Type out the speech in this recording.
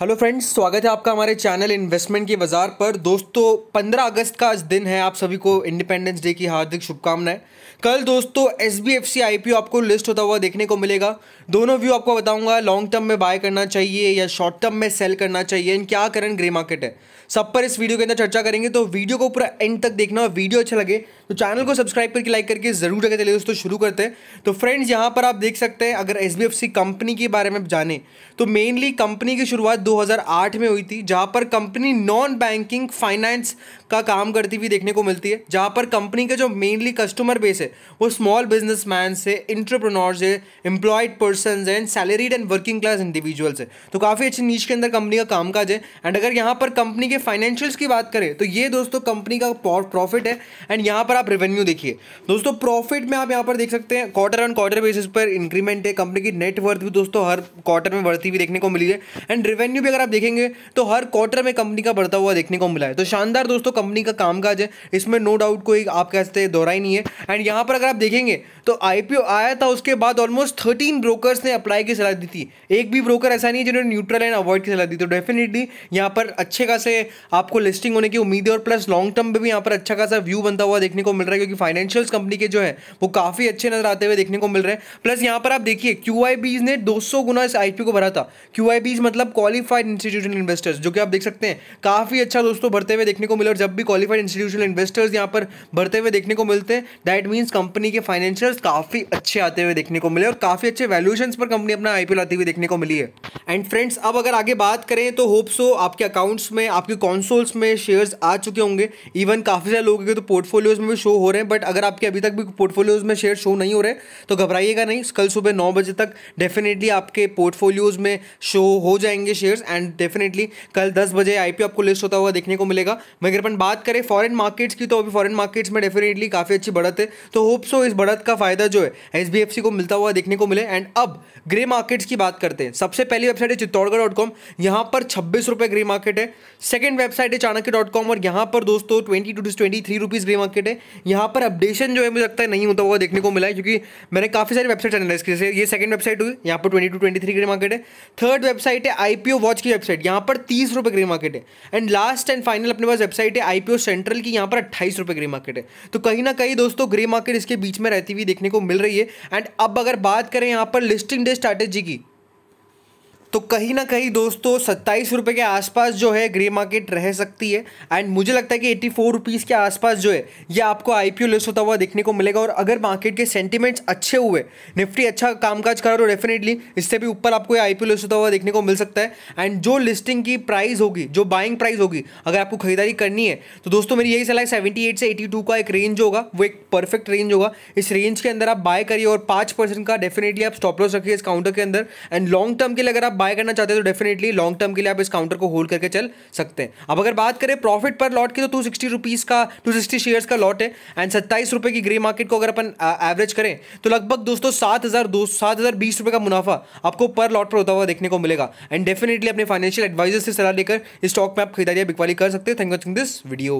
hello friends स्वागत है आपका हमारे चैनल इन्वेस्टमेंट के बाज़ार पर दोस्तों 15 अगस्त का आज दिन है आप सभी को इंडिपेंडेंस डे की हार्दिक शुभकामनाएं कल दोस्तों S B F C I P आपको लिस्ट होता हुआ देखने को मिलेगा दोनों व्यू आपको बताऊंगा लॉन्ग टर्म में बाय करना चाहिए या शॉर्ट टर्म में सेल करना चाहिए एंड क्या करंट ग्रे मार्केट है सब पर इस वीडियो के अंदर चर्चा करेंगे तो वीडियो को पूरा एंड तक देखना और वीडियो अच्छा लगे तो चैनल को सब्सक्राइब करके लाइक करके ज़रूर जगह चले दोस्तों शुरू करते हैं तो फ्रेंड्स यहाँ पर आप देख सकते हैं अगर सी कंपनी के बारे में जाने तो मेनली कंपनी की शुरुआत आठ में हुई थी जहाँ पर कंपनी नॉन बैंकिंग फाइनेंस का काम करती हुई देखने को मिलती है जहाँ पर कंपनी का जो मेनली कस्टमर बेस है वो स्मॉल बिजनेस मैन से इंटरप्रनोर्स है एम्प्लॉयड पर्सन है and salaried and working class individuals है तो काफ़ी अच्छी नीच के अंदर कंपनी का कामकाज है एंड अगर यहाँ पर कंपनी के फाइनेंशियल्स की बात करें तो ये दोस्तों कंपनी का प्रॉफिट है एंड यहाँ पर आप रेवेन्यू देखिए दोस्तों प्रॉफिट में आप यहाँ पर देख सकते हैं क्वार्टर ऑन क्वार्टर बेसिस पर इंक्रीमेंट है कंपनी की नेटवर्थ भी दोस्तों हर क्वार्टर में बढ़ती हुई देखने को मिली है एंड रेवेन्यू भी अगर आप देखेंगे तो हर क्वार्टर में कंपनी का बढ़ता हुआ देखने को मिला है तो शानदार दोस्तों कंपनी का कामकाज है इसमें नो डाउट कोई आप कहते हैं दोहरा ही नहीं है एंड यहाँ पर अगर आप देखेंगे तो आईपीओ आया था उसके बाद ऑलमोस्ट थर्टीन ब्रोकर्स ने अप्लाई की सलाह दी थी एक भी ब्रोकर ऐसा नहीं है जिन्होंने न्यूट्रल एंड अवॉइड की सलाह दी तो डेफिनेटली यहाँ पर अच्छे खासे आपको लिस्टिंग होने की उम्मीद है और प्लस लॉन्ग टर्म में भी यहाँ पर अच्छा खासा व्यू बनता हुआ देखने को मिल रहा है क्योंकि फाइनेंशियल्स कंपनी के जो है वो काफ़ी अच्छे नजर आते हुए देखने को मिल रहे हैं प्लस यहाँ पर आप देखिए क्यू ने दो गुना इस आई को भरा था क्यू मतलब क्वालिफाइड इंस्टीट्यूशनल इन्वेस्टर्स जो कि आप देख सकते हैं काफ़ी अच्छा दोस्तों भरते हुए देखने को मिले और जब भी क्वालिफाइड इंस्टीट्यूशनल इन्वेस्टर्स यहाँ पर भरते हुए देखने को मिलते हैं दैट मीन्स कंपनी के फाइनेंशियल काफ़ी अच्छे आते हुए देखने को मिले और काफ़ी अच्छे वैल्यूशन पर कंपनी अपना आई आती हुए देखने को मिली है एंड फ्रेंड्स अब अगर आगे बात करें तो होप सो आपके अकाउंट्स में आपके कॉन्सोल्स में शेयर्स आ चुके होंगे इवन काफ़ी सारे लोगों के तो पोर्टफोलियोज में शो हो रहे हैं बट अगर आपके अभी तक भी पोर्टफोलियोज़ में शेयर शो नहीं हो रहे तो घबराइएगा नहीं कल सुबह नौ बजे तक डेफिनेटली आपके पोर्टफोलियोज़ में शो हो जाएंगे शेयर्स एंड डेफिनेटली कल दस बजे आई आपको लिस्ट होता हुआ देखने को मिलेगा मगर अपन बात करें फॉरन मार्केट्स की तो अभी फॉरन मार्केट्स में डेफिनेटली काफ़ी अच्छी बढ़त है तो होप सो इस बढ़त का फ़ायदा जो है एच को मिलता हुआ देखने को मिले एंड अब ग्रे मार्केट्स की बात करते हैं सबसे पहली वेबसाइट है चित्तौड़गढ़ डॉट कॉम यहाँ पर छब्बीस रुपये ग्रे मार्केट है सेकेंड वेबसाइट है चाणक्य डॉट कॉम और यहाँ पर दोस्तों twenty two twenty three rupees grey market है यहाँ पर अपडेशन जो है मुझे लगता है नहीं होता हुआ देखने को मिला है क्योंकि मैंने काफ़ी सारी वेबसाइट एनालाइज की जैसे ये सेकंड वेबसाइट हुई यहाँ पर twenty two twenty three grey market है थर्ड वेबसाइट है आईपीओ वॉच की वेबसाइट यहाँ पर तीस रुपये ग्रे मार्केट है एंड लास्ट एंड फाइनल अपने पास वेबसाइट है आईपीओ सेंट्रल की यहाँ पर अट्ठाईस रुपये ग्रे मार्केट है तो कहीं ना कहीं दोस्तों ग्रे मार्केट इसके बीच में रहती हुई देखने को मिल रही है एंड अब अगर बात करें यहाँ पर लिस्टिंग डे स्ट्रैटेजी की तो कहीं ना कहीं दोस्तों सत्ताईस रुपये के आसपास जो है ग्रे मार्केट रह सकती है एंड मुझे लगता है कि एट्टी फोर रुपीज़ के आसपास जो है ये आपको आई पी लिस्ट होता हुआ देखने को मिलेगा और अगर मार्केट के सेंटिमेंट्स अच्छे हुए निफ्टी अच्छा कामकाज करा तो डेफिनेटली इससे भी ऊपर आपको ये आई पी लिस्ट होता हुआ देखने को मिल सकता है एंड जो लिस्टिंग की प्राइस होगी जो बाइंग प्राइस होगी अगर आपको खरीदारी करनी है तो दोस्तों मेरी यही सलाह है सेवेंटी एट से एटी टू का एक रेंज होगा वो एक परफेक्ट रेंज होगा इस रेंज के अंदर आप बाय करिए और पाँच परसेंट का डेफिनेटली आप स्टॉप लॉस रखिए इस काउंटर के अंदर एंड लॉन्ग टर्म के लिए अगर आप बाय करना चाहते हैं तो डेफिनेटली लॉन्ग टर्म के लिए आप इस काउंटर को होल्ड करके चल सकते हैं अब अगर बात करें प्रॉफिट पर लॉट की तो टू सिक्सटी रुपीज़ का टू सिक्सटी शेयर्स का लॉट है एंड सत्ताईस रुपये की ग्रे मार्केट को अगर अपन एवरेज करें तो लगभग दोस्तों सात हज़ार दो सात हज़ार बीस रुपये का मुनाफा आपको पर लॉट पर होता हुआ देखने को मिलेगा एंड डेफिनेटली अपने फाइनेंशियल एडवाइजर से सलाह लेकर स्टॉक में आप खरीदारी बिकवाली कर सकते हैं thank you watching this video